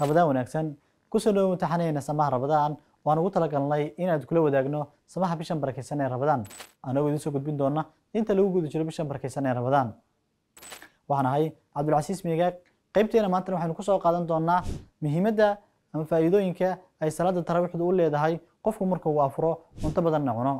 rabadaan wanaagsan kusoo dhowo imtixaanayna samaha rabadaan waan ugu talagalnay inaad kula wadaagno samaha bishan barakaysan ee rabadaan anagoo idin soo gudbin doona inta lagu guda jiro bishan barakaysan ee rabadaan waxaan ahay cabdulcasiis miigaag qaybteena maantana waxaynu kusoo qaadan doonaa muhiimadda ama faa'iidooyinka ay salaada taraawiixdu u leedahay qofku marka uu afuro cunto badanna cuno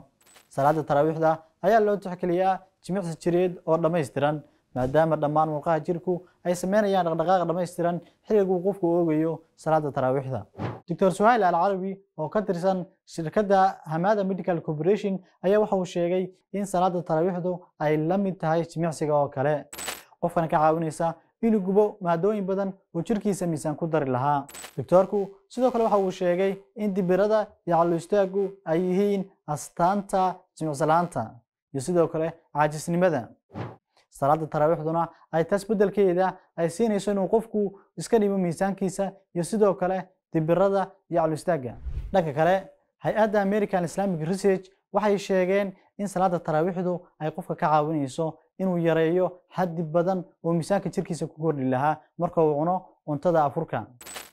salaada taraawiixda ayaa loo tixgeliyaa jimicsi jireed oo dhammaystiran maadaama dhammaan murqaha jirku ay sameynayaan dhaqdhaqaaq dhammaystiran xilliguu qofku oogayo salaada taraawiixda doctor suhayl alcarabi oo ka tirsan shirkadda hamada medical corporation ayaa waxa uu sheegay in salaada taraawiixdu ay la mid tahay jimicsiga oo kale qofkana ka caawinaysa inuu gubo maadooyin badan oo jirkiisa miisaan ku dari lahaa doctoorku sidoo kale waxa uu sheegay in dibirada iyo callo istaaggu ay yihiin astaanta jimicsalaanta iyo sidoo kale caajisnimada salaada taraawiixduna ay taas beddelkeeda ay siinayso inuu qofku iska dhibo miisaankiisa iyo sidoo kale dibirada iyo caloistaagga dhanka kale hay-adda american islamic research waxay sheegeen in salaada taraawiixdu ay qofka ka caawinayso inuu yareeyo xaddi badan oo miisaanka jirkiisa ku kordhi lahaa marka uu cuno cuntada afurka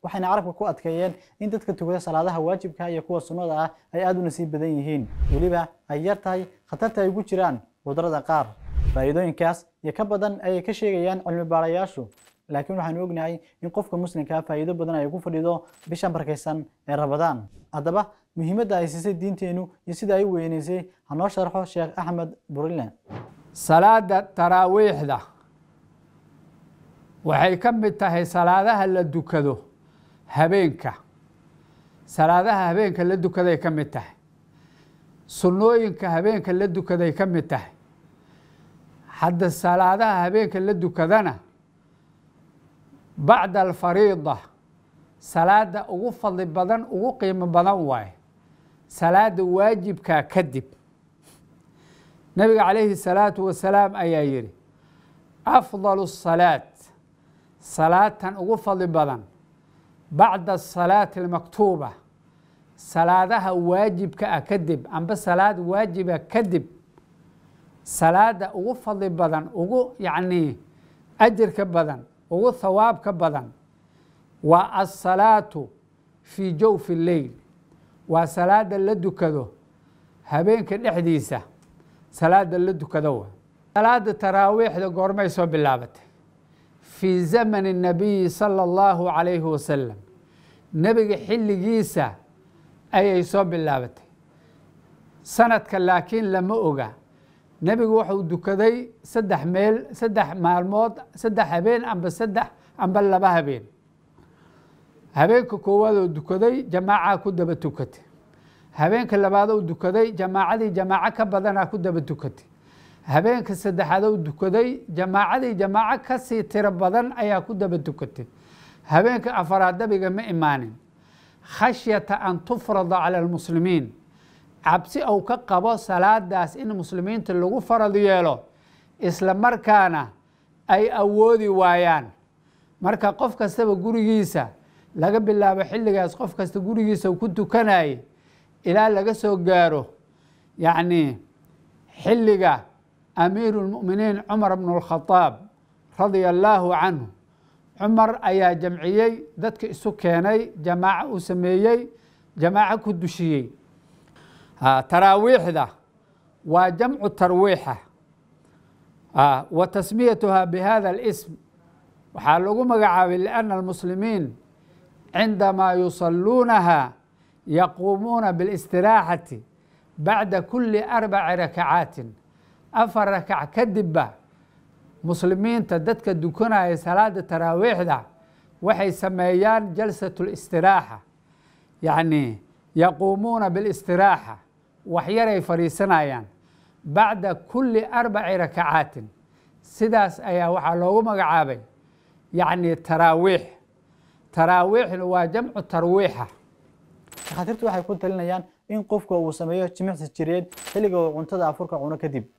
waxayna carabka ku adkeeyeen in dadka tugada salaadaha waajibka iyo kuwa sunnada ah ay aad u nasiib badan yihiin weliba ay yartahay khatarta ay ugu jiraan cudurada qaar faa'iidooyinkaas iyo ka badan ayay ka sheegayaan cilmi baarayaashu laakiin waxaanu ognahay in qofka muslimkaa ah faa'iido badan ay ku fadhido bishan barkaysan ee rabadaan haddaba muhiimadda ay siisay diinteennu iyo sida ay u weynaysay ha noo sharxo sheekh axmed burile salaada taraawiixda waxay ka mid tahay salaadaha la dukado habeenka salaadaha habeenka la dukaday ka mid tahay sunnooyinka habeenka la dukaday ka mid tahay hadda salaadaha habeenka la dukadana bacda alfariida salaada ugu fadli badan ugu qiimo badan waaye salaada waajibkaa kadib nabiga calayhi salaatu wasalaam ayaa yidhi afdalu salaad salaatan ugu fadli badan bacda asalaati almaktuuba salaadaha waajibka ah kadib amba salaad waajiba kadib salaada ugu fadli badan ugu yacnii ajirka badan ugu hawaabka badan waa alsalaatu fii jawfi lleyl waa salaada la dukado habeenka dhexdiisa salaada la dukado salaada taraawiixda goormay soo bilaabatay fii zamani nabiyi sala allahu calayhi wasalam nebiga xilligiisa ayay soo bilaabatay sanadka laakiin lama oga nebigu wuxuu dukaday saddex meel saddex maalmood saddex habeen amba saddex amba laba habeen habeenka koowaad oo dukaday jamaaca ku daba tukatay habeenka labaad oo dukaday jamaacadii jamaaco ka badanaa ku daba tukatay habeenka saddexaad oo dukaday jamaacadii jamaaco kasii tiro badan ayaa ku daba tukatay habeenka afaraad nebiga ma imaanin khashyata an tufrada cala almuslimiin cabsi ou ka qabo salaadaas in muslimiinta lagu farad yeelo isla markaana ay awoodi waayaan marka qof kastaba gurigiisa laga bilaabo xilligaas qof kasta gurigiisa ku tukanayay ilaa laga soo gaaro yacnii xilliga amiiruulmu'miniin cumar bnualkhadaab radia allaahu canhu cumar ayaa jamciyey dadka isu keenay jamaaco uu sameeyey jamaaco ku dushiyey Ah, taraawiixda waa jamcu tarwiixa ah, wa tasmiyatuha bihada اlsm waxaa lagu magacaabay liأna اlmuslimiin cindamaa yusaluunaha yaquumuuna biاlistiraaxati bacda kuli arbaci rakacaatin afar rakac kadibba muslimiinta dadka dukanaya salaada taraawiixda waxay sameeyaan jalsat اlistiraaxa yacni yaquumuuna biاlistiraaxa waxyaray fadhiisanayaan bacda kulli arbaci rakacaatin sidaas ayaa waxaa loogu magacaabay yacnii taraawiix taraawiixna waa jamcu tarwiixa dakhaatiirtu waxay ku talinayaan in qofka uu sameeyo jimicsi jireed xilliga uu cuntada afurka cuno kadib